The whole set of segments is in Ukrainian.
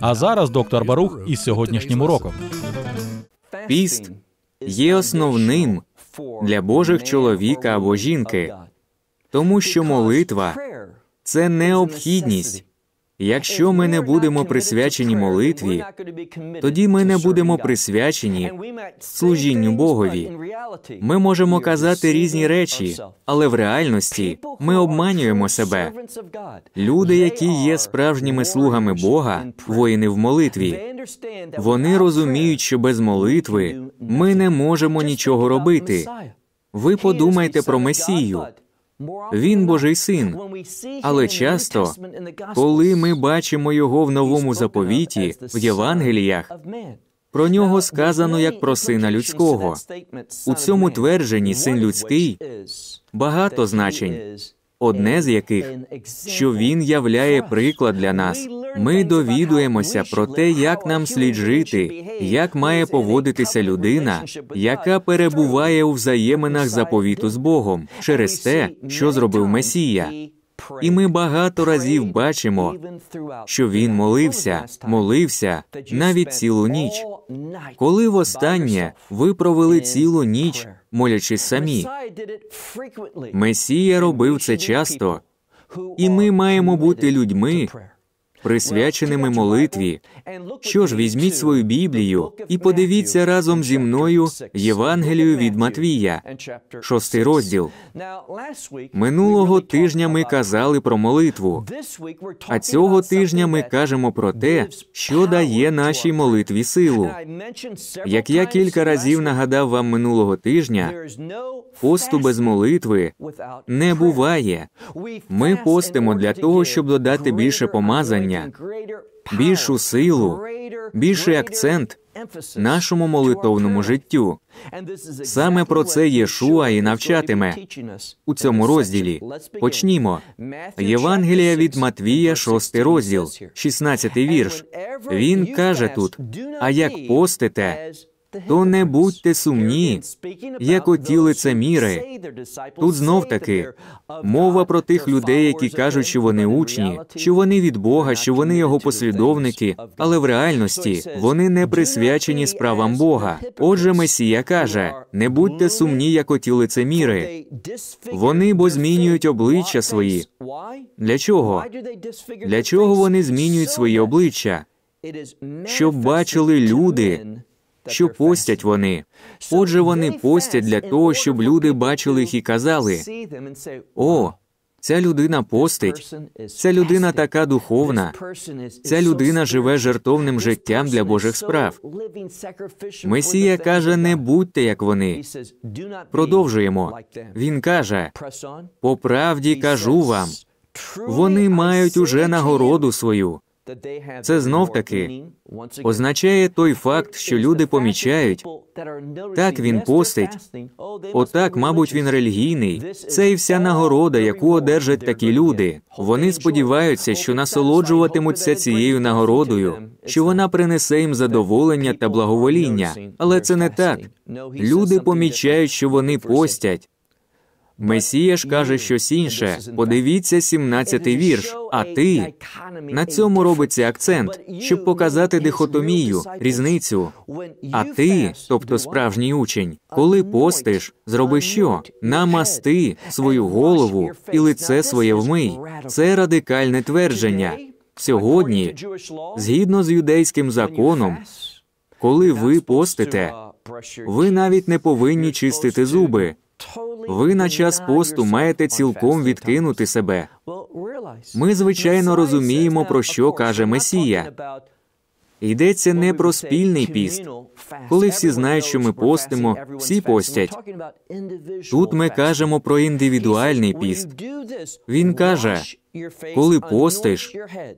А зараз доктор Барух із сьогоднішнім уроком. Піст є основним для Божих чоловіка або жінки, тому що молитва це необхідність, Якщо ми не будемо присвячені молитві, тоді ми не будемо присвячені служінню Богові. Ми можемо казати різні речі, але в реальності ми обманюємо себе. Люди, які є справжніми слугами Бога, воїни в молитві. Вони розуміють, що без молитви ми не можемо нічого робити. Ви подумайте про Месію. Він Божий син, але часто, коли ми бачимо його в новому заповіті, в Євангеліях, про нього сказано як про сина людського. У цьому твердженні син людський багато значень, одне з яких що він являє приклад для нас. Ми довідуємося про те, як нам слід жити, як має поводитися людина, яка перебуває у взаєминах заповіту з Богом через те, що зробив Месія. І ми багато разів бачимо, що він молився, молився навіть цілу ніч. Коли востаннє ви провели цілу ніч, молячись самі, Месія робив це часто, і ми маємо бути людьми, присвяченими молитві. Що ж, візьміть свою Біблію і подивіться разом зі мною Євангелію від Матвія, шостий розділ. Минулого тижня ми казали про молитву. А цього тижня ми кажемо про те, що дає нашій молитві силу. Як я кілька разів нагадав вам минулого тижня, посту без молитви не буває. Ми постимо для того, щоб додати більше помазань служіння, більшу силу, більший акцент нашому молитовному життю. Саме про це Єшуа і навчатиме у цьому розділі. Почнімо. Євангелія від Матвія, 6 розділ, 16 вірш. Він каже тут: а як постите, то не будьте сумні, як оті лицеміри. Тут знов таки мова про тих людей, які кажуть, що вони учні, що вони від Бога, що вони його послідовники, але в реальності вони не присвячені справам Бога. Отже, Месія каже: не будьте сумні, як отіли це міри, Вони бо змінюють обличчя свої. Для чого? Для чого вони змінюють свої обличчя? Щоб бачили люди, що постять вони. Отже, вони постять для того, щоб люди бачили їх і казали о, ця людина постить, ця людина така духовна, ця людина живе жертовним життям для Божих справ. Месія каже: не будьте як вони. Продовжуємо. Він каже: по правді кажу вам. Вони мають уже нагороду свою. Це знов таки означає той факт, що люди помічають так він постить, oh, отак, мабуть, він релігійний. Це і вся нагорода, яку одержать такі люди. Вони сподіваються, що насолоджуватимуться цією нагородою, що вона принесе їм задоволення та благовоління. Але це не так. Люди помічають, що вони постять. Месія ж каже щось інше. Подивіться 17-й вірш. А ти на цьому робиться акцент, щоб показати дихотомію, різницю. А ти, тобто справжній учень, коли постиш, зроби що? Намасти свою голову і лице своє вмий. Це радикальне твердження. Сьогодні, згідно з юдейським законом, коли ви постите, uh, ви навіть не повинні чистити зуби. Ви на час посту маєте цілком відкинути себе. Ми, звичайно, розуміємо, про що каже Месія. Йдеться не про спільний піст, коли всі знають, що ми постимо, всі постять. Тут ми кажемо про індивідуальний піст. Він каже: коли постиш,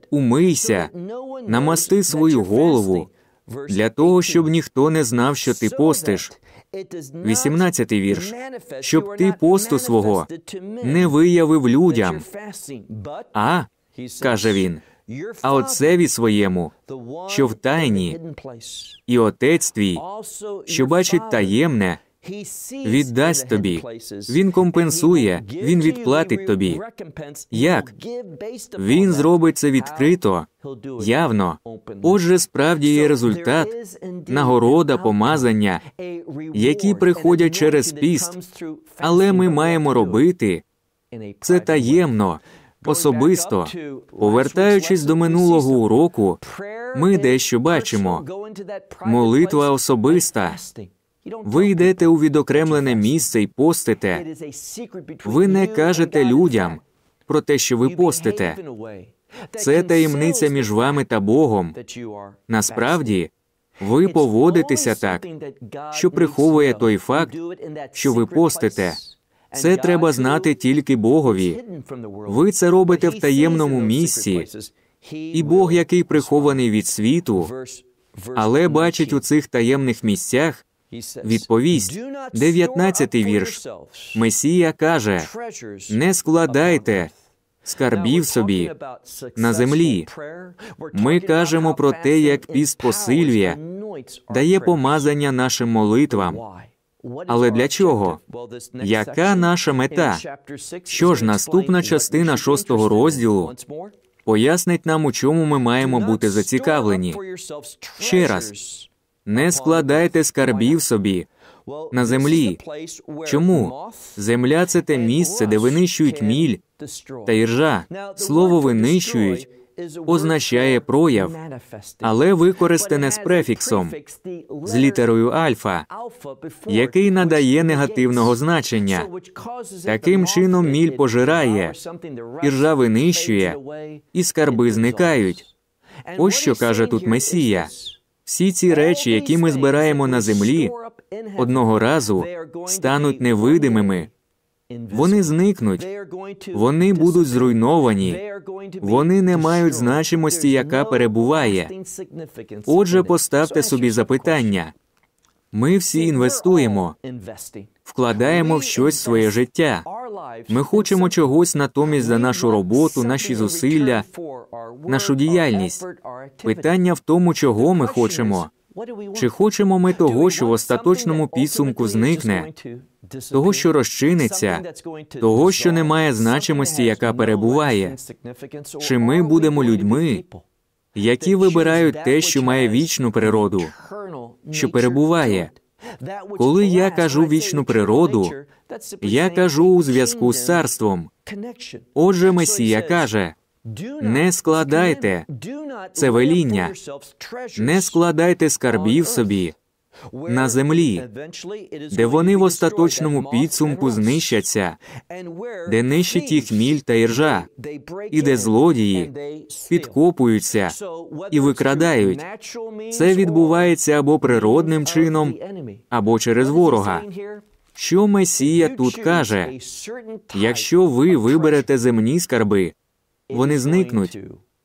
умийся, намасти свою голову для того, щоб ніхто не знав, що ти постиш. 18 вірш, щоб ти посту свого не виявив людям, а каже він, а отцеві своєму, що в тайні, і отець твій, що бачить таємне віддасть тобі, він компенсує, він відплатить тобі. Як? Він зробить це відкрито, явно. Отже, справді є результат, нагорода, помазання, які приходять через піст, але ми маємо робити це таємно. Особисто повертаючись до минулого уроку, ми дещо бачимо. Молитва особиста. Ви йдете у відокремлене місце і постите. Ви не кажете людям про те, що ви постите. Це таємниця між вами та Богом. Насправді, ви поводитеся так, що приховує той факт, що ви постите. Це треба знати тільки Богові. Ви це робите в таємному місці, і Бог, який прихований від світу, але бачить у цих таємних місцях. Відповість 19 вірш. Месія каже: не складайте скарбів собі на землі. Ми кажемо про те, як піст посилює, дає помазання нашим молитвам. Але для чого? Яка наша мета? Що ж, наступна частина шостого розділу пояснить нам, у чому ми маємо бути зацікавлені. Ще раз не складайте скарбів собі на землі. Чому? Земля це те місце, де винищують міль та іржа. Слово винищують означає прояв, але використане з префіксом з літерою альфа, який надає негативного значення. Таким чином міль пожирає, іржа винищує, і скарби зникають. Ось що каже тут Месія. Всі ці речі, які ми збираємо на землі, одного разу стануть невидимими. Вони зникнуть, вони будуть зруйновані, вони не мають значимості, яка перебуває. Отже, поставте собі запитання: ми всі інвестуємо вкладаємо в щось своє життя. Ми хочемо чогось натомість за нашу роботу, наші зусилля, нашу діяльність. Питання в тому, чого ми хочемо. Чи хочемо ми того, що в остаточному підсумку зникне, того, що розчиниться, того, що не має значимості, яка перебуває? Чи ми будемо людьми, які вибирають те, що має вічну природу, що перебуває? Коли я кажу вічну природу, я кажу у зв'язку з царством. Отже, Месія каже: не складайте це веління, не складайте скарбів собі, на землі, де вони в остаточному підсумку знищаться, де нищить їх міль та іржа, і де злодії підкопуються і викрадають. Це відбувається або природним чином, або через ворога. Що Месія тут каже? Якщо ви виберете земні скарби, вони зникнуть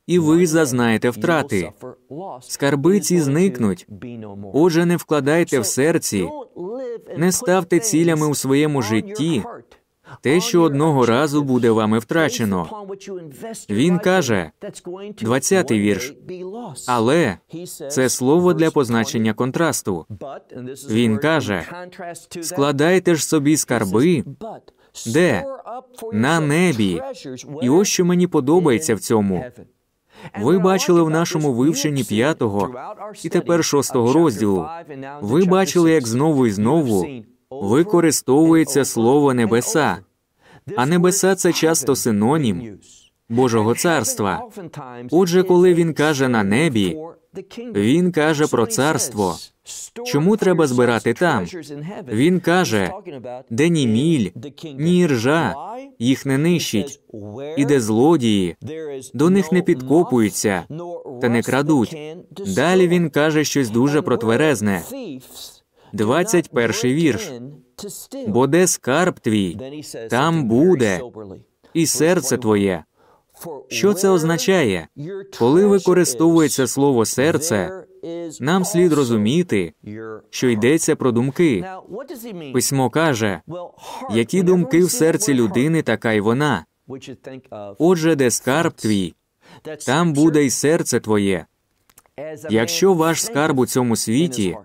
і ви зазнаєте втрати. Скарби ці зникнуть. Отже, не вкладайте в серці, не ставте цілями у своєму житті. Те, що одного разу буде вами втрачено, він каже 20-й вірш. Але це слово для позначення контрасту. Він каже: складайте ж собі скарби, де на небі, і ось що мені подобається в цьому. Ви бачили в нашому вивченні п'ятого і тепер шостого розділу. Ви бачили, як знову і знову використовується слово небеса, а небеса це часто синонім Божого царства. Отже, коли він каже на небі, він каже про царство. Чому треба збирати там? Він каже, де ні міль, ні ржа їх не нищить, і де злодії до них не підкопуються та не крадуть. Далі він каже щось дуже протверезне. 21 вірш. Бо де скарб твій, там буде і серце твоє. Що це означає? Коли використовується слово серце, нам слід розуміти, що йдеться про думки. Письмо каже, які думки в серці людини, така й вона. Отже, де скарб твій, там буде й серце твоє. Якщо ваш скарб у цьому світі,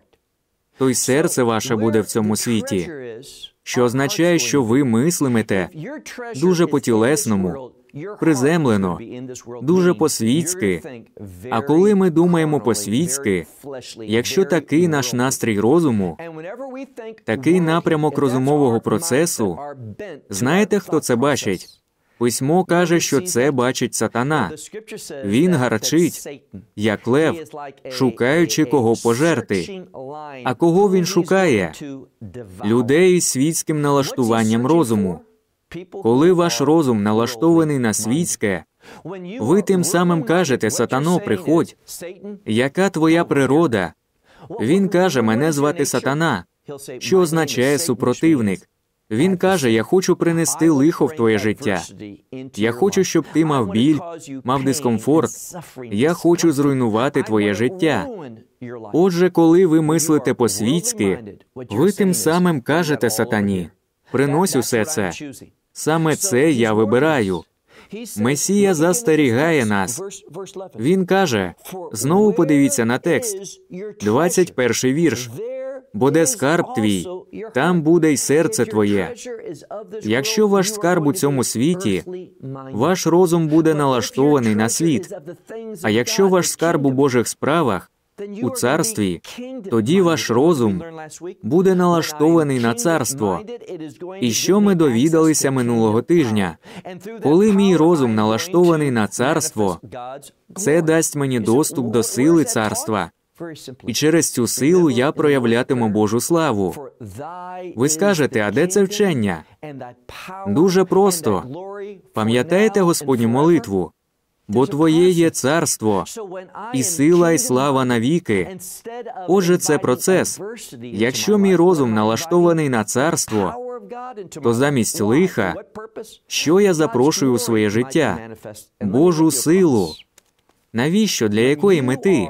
то й серце ваше буде в цьому світі, що означає, що ви мислимете дуже по тілесному, приземлено, дуже по-світськи. А коли ми думаємо по-світськи, якщо такий наш настрій розуму, такий напрямок розумового процесу, знаєте, хто це бачить? Письмо каже, що це бачить сатана. Він гарчить, як лев, шукаючи кого пожерти. А кого він шукає? Людей з світським налаштуванням розуму. Коли ваш розум налаштований на світське, ви тим самим кажете Сатано, приходь. Яка твоя природа? Він каже, мене звати Сатана, що означає супротивник. Він каже: Я хочу принести лихо в твоє життя. Я хочу, щоб ти мав біль, мав дискомфорт. Я хочу зруйнувати твоє життя. Отже, коли ви мислите по світськи, ви тим самим кажете сатані. Принось усе це. Саме це я вибираю. Месія застерігає нас. Він каже: знову подивіться на текст, 21 й вірш. Буде скарб твій, там буде й серце твоє. Якщо ваш скарб у цьому світі, ваш розум буде налаштований на світ. А якщо ваш скарб у Божих справах, у царстві, тоді ваш розум буде налаштований на царство. І що ми довідалися минулого тижня? Коли мій розум налаштований на царство, це дасть мені доступ до сили царства. І через цю силу я проявлятиму Божу славу. Ви скажете, а де це вчення? Дуже просто. Пам'ятаєте Господню молитву? бо Твоє є царство і сила, і слава навіки. Отже, це процес. Якщо мій розум налаштований на царство, то замість лиха, що я запрошую у своє життя, Божу силу. Навіщо для якої мети?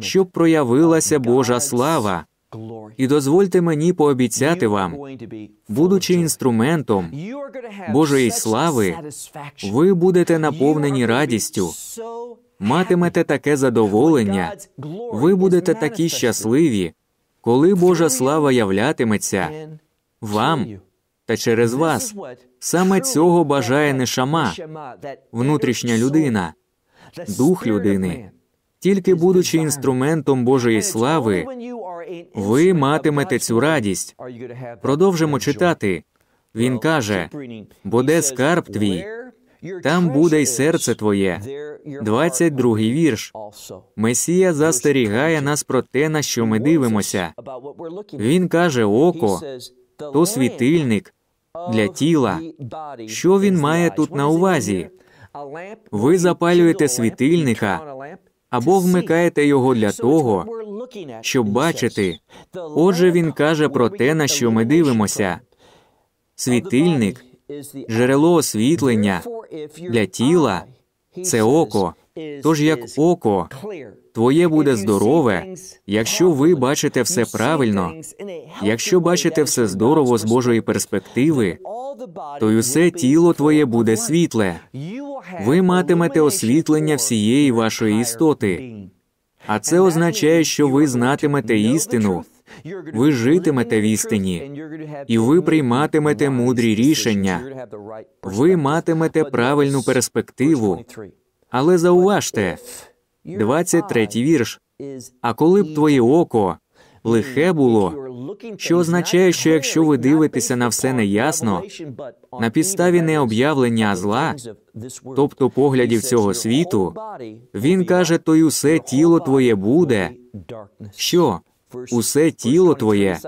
Щоб проявилася Божа слава, і дозвольте мені пообіцяти вам, будучи інструментом Божої слави, ви будете наповнені радістю, матимете таке задоволення, ви будете такі щасливі, коли Божа слава являтиметься вам та через вас. Саме цього бажає не шама, внутрішня людина, дух людини. Тільки будучи інструментом Божої слави, ви матимете цю радість. Продовжимо читати. Він каже: буде скарб твій, там буде й серце твоє. 22-й вірш. Месія застерігає нас про те, на що ми дивимося. Він каже: око то світильник для тіла. Що він має тут на увазі? Ви запалюєте світильника, або вмикаєте його для того, щоб бачити. Отже, він каже про те, на що ми дивимося. Світильник, джерело освітлення для тіла це око. Тож, як око, твоє буде здорове, якщо oh, ви бачите все правильно, якщо бачите все здорово з Божої перспективи, то й усе тіло твоє буде світле. Ви матимете освітлення всієї вашої істоти. А це означає, що ви знатимете істину, ви житимете в істині, і ви прийматимете мудрі рішення. Ви матимете правильну перспективу. Але зауважте 23-й вірш. А коли б твоє око лихе було, що означає, що якщо ви дивитеся на все неясно, на підставі необ'явлення зла, тобто поглядів цього світу, він каже: то й усе тіло твоє буде що? Усе тіло твоє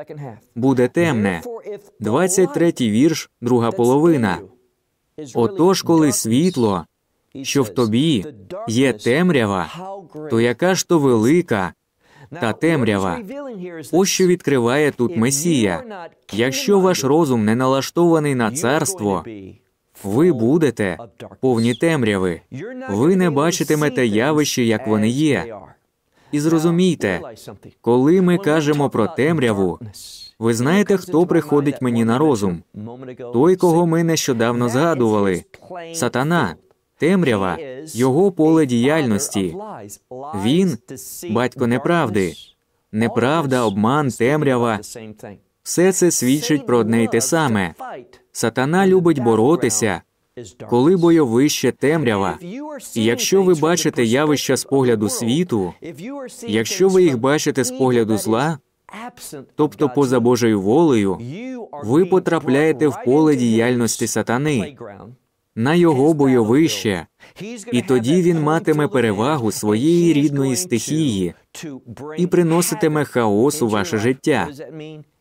буде темне. 23-й вірш, друга половина. Отож, коли світло, що в тобі є темрява, то яка ж то велика та темрява? Ось що відкриває тут Месія. Якщо ваш розум не налаштований на царство, ви будете повні темряви. Ви не бачитимете явище, як вони є. І зрозумійте, коли ми кажемо про темряву, ви знаєте, хто приходить мені на розум? Той, кого ми нещодавно згадували, сатана. Темрява його поле діяльності. Він батько неправди, неправда, обман, темрява. Все це свідчить про одне й те саме. Сатана любить боротися, коли бойовище темрява. І якщо ви бачите явища з погляду світу, якщо ви їх бачите з погляду зла, тобто поза Божою волею, ви потрапляєте в поле діяльності сатани на його бойовище, і тоді він матиме перевагу своєї рідної стихії і приноситиме хаос у ваше життя.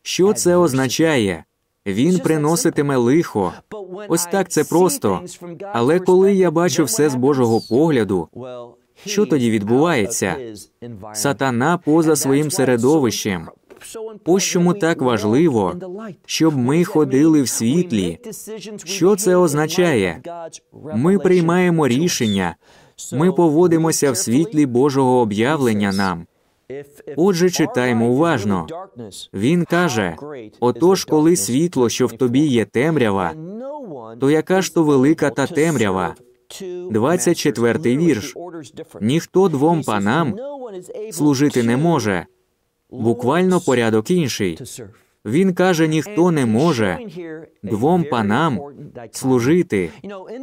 Що це означає? Він приноситиме лихо. Ось так це просто. Але коли я бачу все з Божого погляду, що тоді відбувається? Сатана поза своїм середовищем. Ось чому так важливо, щоб ми ходили в світлі. Що це означає? Ми приймаємо рішення, ми поводимося в світлі Божого об'явлення нам. Отже, читаймо уважно. Він каже: отож, коли світло, що в тобі є темрява, то яка ж то велика та темрява? 24-й вірш. Ніхто двом панам служити не може, буквально порядок інший. Він каже: ніхто не може двом панам служити.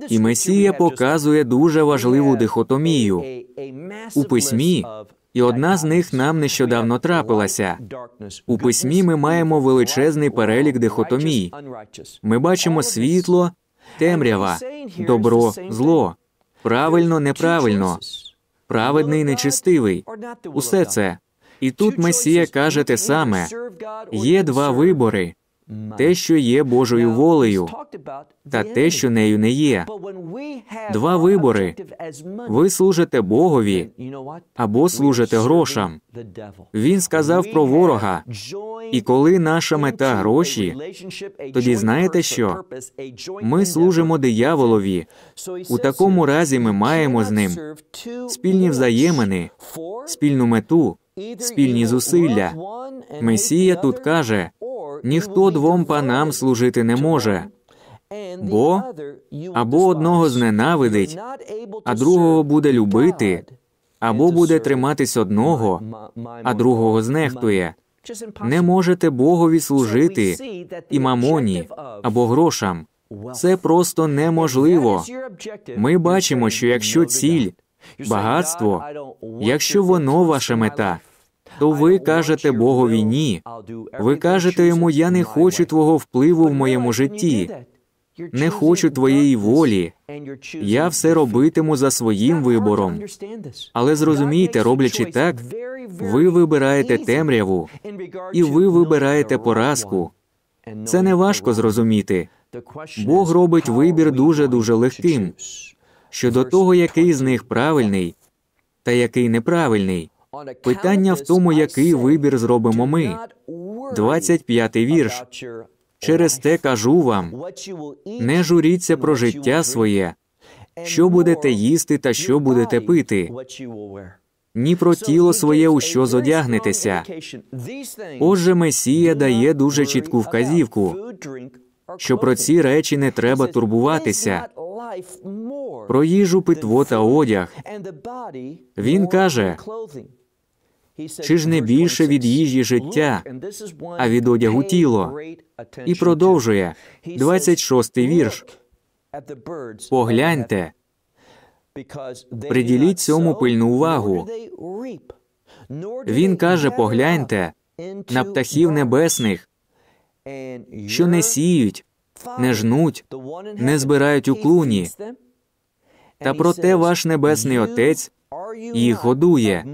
І Месія показує дуже важливу дихотомію у письмі, і одна з них нам нещодавно трапилася. У письмі ми маємо величезний перелік дихотомій. Ми бачимо світло, темрява, добро, зло, правильно, неправильно, праведний, нечистивий. Усе це. І тут Месія каже те саме: є два вибори: те, що є Божою волею, та те, що нею не є. Два вибори. Ви служите Богові або служите грошам. Він сказав про ворога. І коли наша мета гроші, тоді знаєте що? Ми служимо дияволові. У такому разі ми маємо з ним спільні взаємини, спільну мету спільні зусилля. Месія тут каже: ніхто двом панам служити не може, бо або одного зненавидить, а другого буде любити, або буде триматись одного, а другого знехтує. Не можете Богові служити і мамоні або грошам. Це просто неможливо. Ми бачимо, що якщо ціль, багатство, якщо воно ваша мета, то ви кажете Богові ні. Ви кажете йому, я не хочу твого впливу в моєму житті. Не хочу твоєї волі. Я все робитиму за своїм вибором. Але зрозумійте, роблячи так, ви вибираєте темряву і ви вибираєте поразку. Це не важко зрозуміти. Бог робить вибір дуже дуже легким щодо того, який з них правильний та який неправильний. Питання в тому, який вибір зробимо ми. 25-й вірш. Через те кажу вам не журіться про життя своє, що будете їсти та що будете пити, ні про тіло своє, у що зодягнетеся. Отже, Месія дає дуже чітку вказівку, що про ці речі не треба турбуватися. Про їжу, питво та одяг. Він каже чи ж не більше від їжі життя, а від одягу тіло? І продовжує 26-й вірш. Погляньте, приділіть цьому пильну увагу. Він каже: погляньте на птахів небесних, що не сіють, не жнуть, не збирають у клуні. Та проте ваш небесний отець їх годує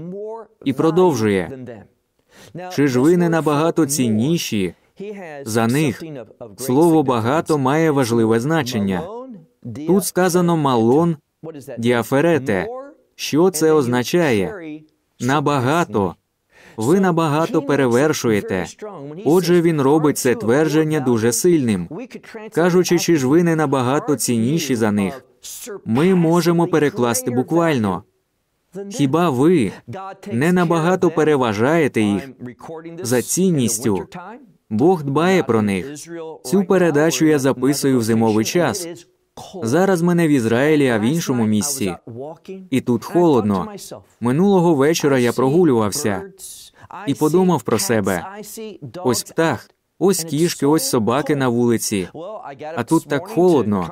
і продовжує чи ж ви не набагато цінніші за них? Слово багато має важливе значення. Тут сказано малон діаферете. Що це означає? Набагато. Ви набагато перевершуєте. Отже, він робить це твердження дуже сильним. Кажучи, чи ж ви не набагато цінніші за них? Ми можемо перекласти буквально. Хіба ви не набагато переважаєте їх за цінністю? Бог дбає про них. Цю передачу я записую в зимовий час. Зараз мене в Ізраїлі, а в іншому місці. І тут холодно. Минулого вечора я прогулювався і подумав про себе. Ось птах. Ось кішки, ось собаки на вулиці. А тут так холодно.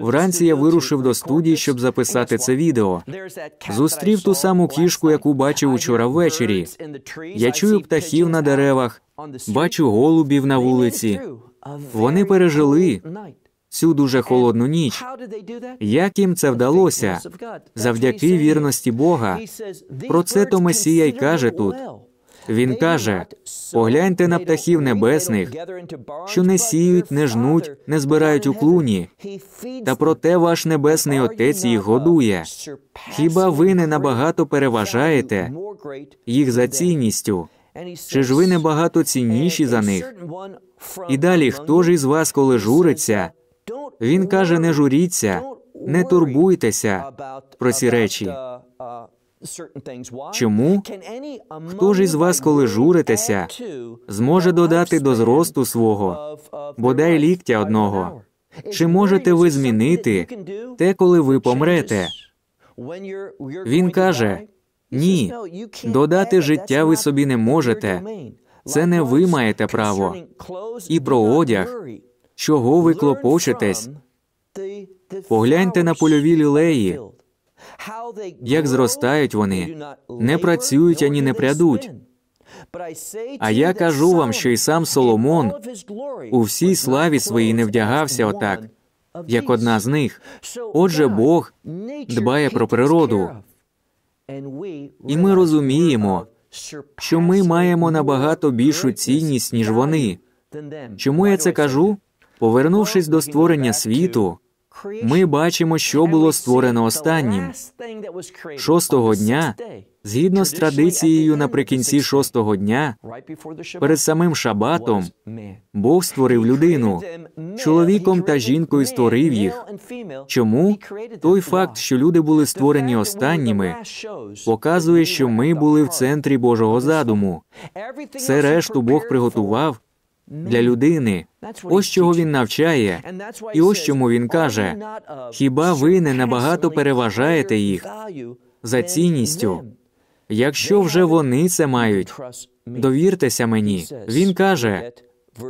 Вранці я вирушив до студії, щоб записати це відео. Зустрів ту саму кішку, яку бачив учора ввечері. Я чую птахів на деревах, бачу голубів на вулиці. Вони пережили цю дуже холодну ніч. Як їм це вдалося? Завдяки вірності Бога. Про це то Месія й каже тут. Він каже: погляньте на птахів небесних, що не сіють, не жнуть, не збирають у клуні. Та проте ваш небесний отець їх годує. Хіба ви не набагато переважаєте їх за цінністю? Чи ж ви набагато цінніші за них? І далі хто ж із вас, коли журиться? Він каже: не журіться, не турбуйтеся про ці речі. Чому хто ж із вас, коли журитеся, зможе додати до зросту свого бодай ліктя одного? Чи можете ви змінити те, коли ви помрете? Він каже ні, додати життя ви собі не можете. Це не ви маєте право і про одяг, чого ви клопочетесь? Погляньте на польові лілеї як зростають вони, не працюють ані не прядуть. А я кажу вам, що і сам Соломон у всій славі своїй не вдягався отак, як одна з них. Отже, Бог дбає про природу, і ми розуміємо, що ми маємо набагато більшу цінність, ніж вони. Чому я це кажу? Повернувшись до створення світу, ми бачимо, що було створено останнім шостого дня, згідно з традицією, наприкінці шостого дня, перед самим шабатом, Бог створив людину чоловіком та жінкою створив їх. Чому той факт, що люди були створені останніми, показує, що ми були в центрі Божого задуму. Все решту Бог приготував для людини. Ось чого він навчає, і ось чому він каже: хіба ви не набагато переважаєте їх за цінністю? Якщо вже вони це мають, довіртеся мені. Він каже: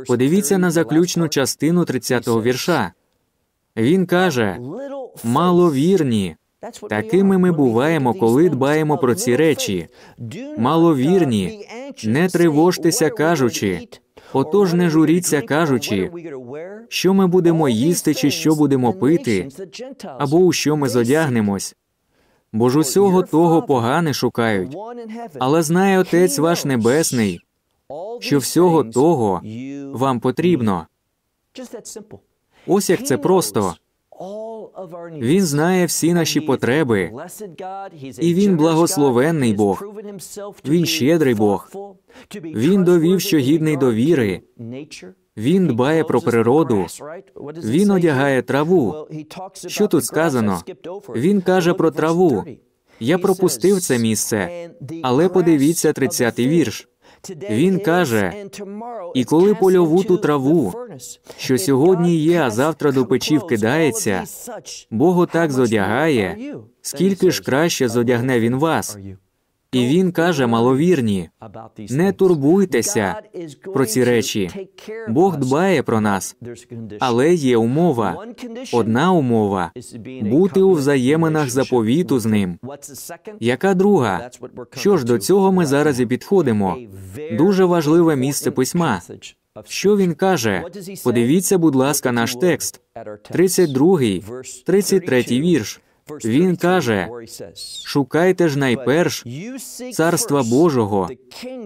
подивіться на заключну частину 30-го вірша. Він каже: маловірні. Такими ми буваємо, коли дбаємо про ці речі. Маловірні, не тривожтеся, кажучи, Отож, не журіться, кажучи, що ми будемо їсти, чи що будемо пити, або у що ми зодягнемось. Бо ж усього того погане шукають. Але знає Отець ваш Небесний, що всього того вам потрібно. Ось як це просто. Він знає всі наші потреби. І він благословенний Бог. Він щедрий Бог. Він довів, що гідний довіри. Він дбає про природу, він одягає траву. Що тут сказано? Він каже про траву. Я пропустив це місце, але подивіться 30-й вірш. Він каже і коли польову ту траву, що сьогодні є, а завтра до печі вкидається, Бог отак зодягає, скільки ж краще зодягне він вас, і він каже, маловірні, не турбуйтеся про ці речі. Бог дбає про нас, але є умова. Одна умова бути у взаєминах заповіту з ним. Яка друга? Що ж до цього ми зараз і підходимо? Дуже важливе місце письма. Що він каже? Подивіться, будь ласка, наш текст 32, 33 вірш. Він каже: шукайте ж найперш царства Божого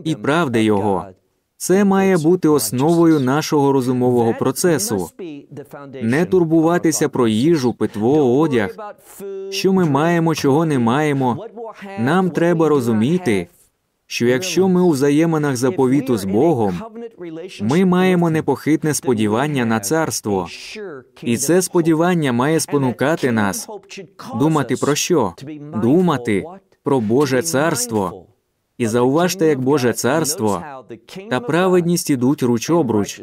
і правди Його. Це має бути основою нашого розумового процесу. Не турбуватися про їжу, питво, одяг, що ми маємо, чого не маємо. Нам треба розуміти, що якщо ми у взаєминах заповіту з Богом, ми маємо непохитне сподівання на царство, і це сподівання має спонукати нас думати про що? Думати про Боже царство. І зауважте, як Боже царство та праведність ідуть руч обруч.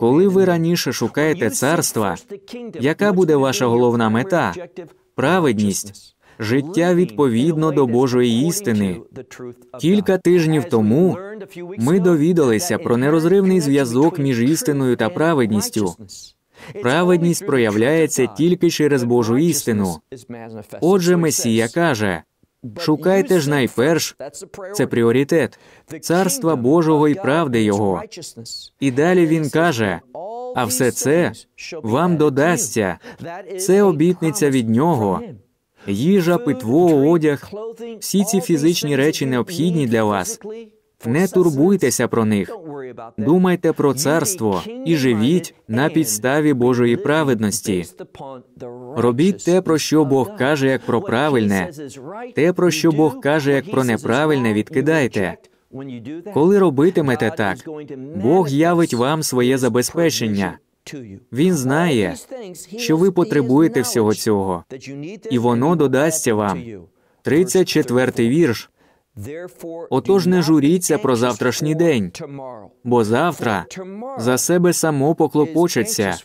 Коли ви раніше шукаєте царства, яка буде ваша головна мета? Праведність життя відповідно до Божої істини. Кілька тижнів тому ми довідалися про нерозривний зв'язок між істиною та праведністю. Праведність проявляється тільки через Божу істину. Отже, Месія каже. Шукайте ж найперш це пріоритет царства Божого і правди Його. І далі він каже: а все це вам додасться. Це обітниця від нього, Їжа, питво, одяг, всі ці фізичні речі необхідні для вас. Не турбуйтеся про них. Думайте про царство і живіть на підставі Божої праведності. Робіть те, про що Бог каже, як про правильне, те, про що Бог каже, як про неправильне, відкидайте. Коли робитимете так, Бог явить вам своє забезпечення. Він знає, що ви потребуєте всього цього, і воно додасться вам. 34-й вірш. Отож, не журіться про завтрашній день, бо завтра за себе само поклопочеться,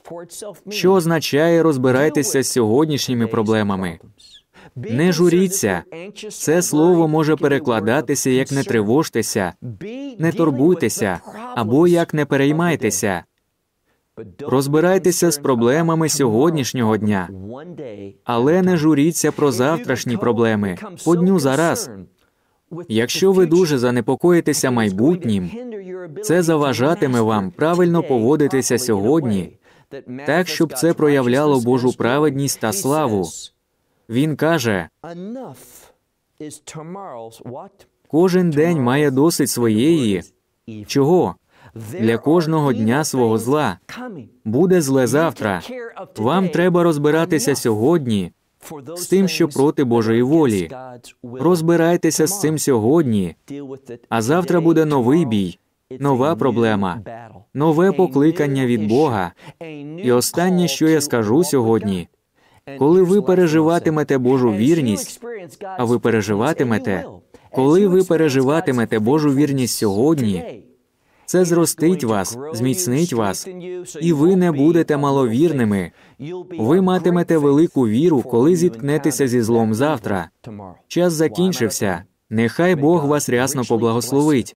що означає розбирайтеся з сьогоднішніми проблемами. Не журіться, це слово може перекладатися як не тривожтеся, не турбуйтеся або як не переймайтеся. Розбирайтеся з проблемами сьогоднішнього дня, але не журіться про завтрашні проблеми по дню зараз. Якщо ви дуже занепокоїтеся майбутнім, це заважатиме вам правильно поводитися сьогодні, так щоб це проявляло Божу праведність та славу. Він каже кожен день має досить своєї чого? для кожного дня свого зла. Буде зле завтра. Вам треба розбиратися сьогодні з тим, що проти Божої волі. Розбирайтеся з цим сьогодні. А завтра буде новий бій, нова проблема, нове покликання від Бога. І останнє, що я скажу сьогодні. Коли ви переживатимете Божу вірність, а ви переживатимете, коли ви переживатимете Божу вірність сьогодні, це зростить вас, зміцнить вас, і ви не будете маловірними. Ви матимете велику віру, коли зіткнетеся зі злом завтра. Час закінчився. Нехай Бог вас рясно поблагословить.